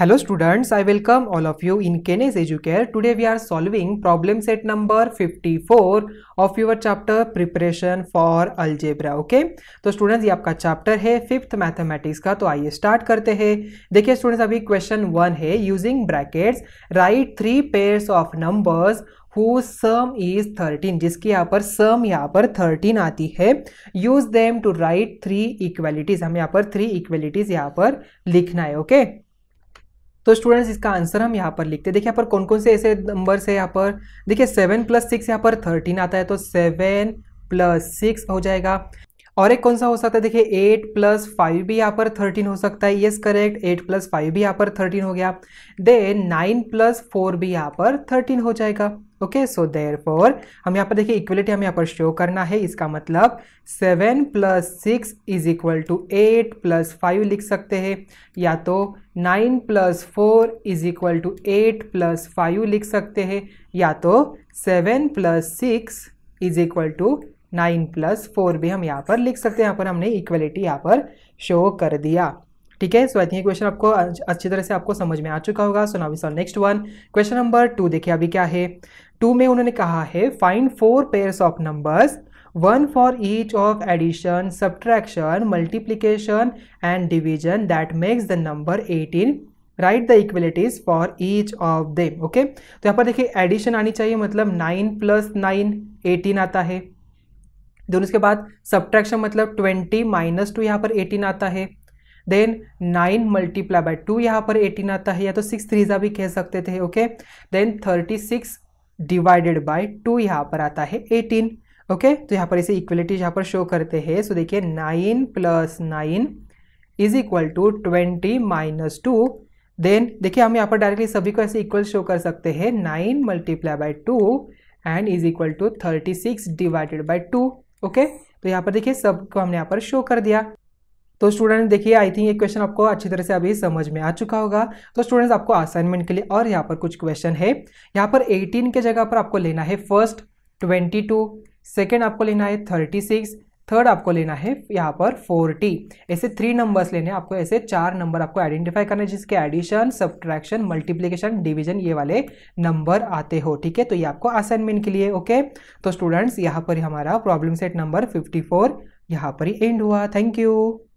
Hello students, I welcome all of you in Kenes Educare. Today we are solving problem set number 54 of your chapter preparation for algebra. Okay? तो students ये आपका chapter है fifth mathematics का तो आइए start करते हैं देखिए students अभी question वन है using brackets write three pairs of numbers whose sum is thirteen जिसकी यहाँ पर सम यहाँ पर थर्टीन आती है use them to write three equalities हमें यहाँ पर थ्री इक्वेलिटीज यहाँ पर लिखना है ओके okay? तो स्टूडेंट्स इसका आंसर हम यहाँ पर लिखते हैं देखिए यहाँ पर कौन कौन से ऐसे नंबर्स है यहाँ पर देखिए सेवन प्लस सिक्स यहाँ पर थर्टीन आता है तो सेवन प्लस सिक्स हो जाएगा और एक कौन सा हो सकता है देखिए एट प्लस फाइव भी यहाँ पर थर्टीन हो सकता है yes correct eight plus five भी यहाँ पर थर्टीन हो गया देन नाइन प्लस फोर भी यहाँ पर थर्टीन हो जाएगा ओके सो देयर फोर हम यहाँ पर देखिए इक्वलिटी हमें यहाँ पर शो करना है इसका मतलब seven plus six is equal to eight plus five लिख सकते हैं या तो nine plus four is equal to eight plus five लिख सकते हैं या तो seven plus six is equal to nine plus four भी हम यहाँ पर लिख सकते हैं यहाँ पर हमने इक्वलिटी यहाँ पर शो कर दिया ठीक है सो आई थिंक क्वेश्चन आपको अच्छी तरह से आपको समझ में आ चुका होगा so now so next one question number two देखिए अभी क्या है टू में उन्होंने कहा है find four pairs of numbers one for each of addition subtraction multiplication and division that makes the number eighteen write the equalities for each of them okay तो यहाँ पर देखिए एडिशन आनी चाहिए मतलब नाइन प्लस नाइन एटीन आता है then उसके बाद सब्ट्रैक्शन मतलब ट्वेंटी माइनस टू यहाँ पर एटीन आता है then nine multiply by two यहाँ पर एटीन आता है या तो सिक्स थ्रीजा भी कह सकते थे okay then thirty six divided by two यहाँ पर आता है एटीन ओके okay? तो यहाँ पर इसे इक्वलिटी यहाँ पर शो करते हैं सो देखिए nine plus nine is equal to twenty minus two then देखिए हम यहाँ पर डायरेक्टली सभी को ऐसे इक्वल शो कर सकते हैं nine multiply by two and is equal to thirty six divided by two okay तो यहाँ पर देखिए सब को हमने यहाँ पर शो कर दिया तो स्टूडेंट देखिए आई थिंक ये क्वेश्चन आपको अच्छी तरह से अभी समझ में आ चुका होगा तो स्टूडेंट्स आपको असाइनमेंट के लिए और यहाँ पर कुछ क्वेश्चन है यहाँ पर 18 के जगह पर आपको लेना है फर्स्ट 22 सेकंड आपको लेना है 36 थर्ड आपको लेना है यहाँ पर फोर्टी ऐसे थ्री नंबर्स लेने आपको ऐसे चार नंबर आपको आइडेंटिफाई करने जिसके एडिशन सब्ट्रैक्शन मल्टीप्लीकेशन डिविजन ये वाले नंबर आते हो ठीक है तो ये आपको असाइनमेंट के लिए ओके तो स्टूडेंट्स यहाँ पर हमारा problem set number fifty four यहाँ पर ही एंड हुआ थैंक यू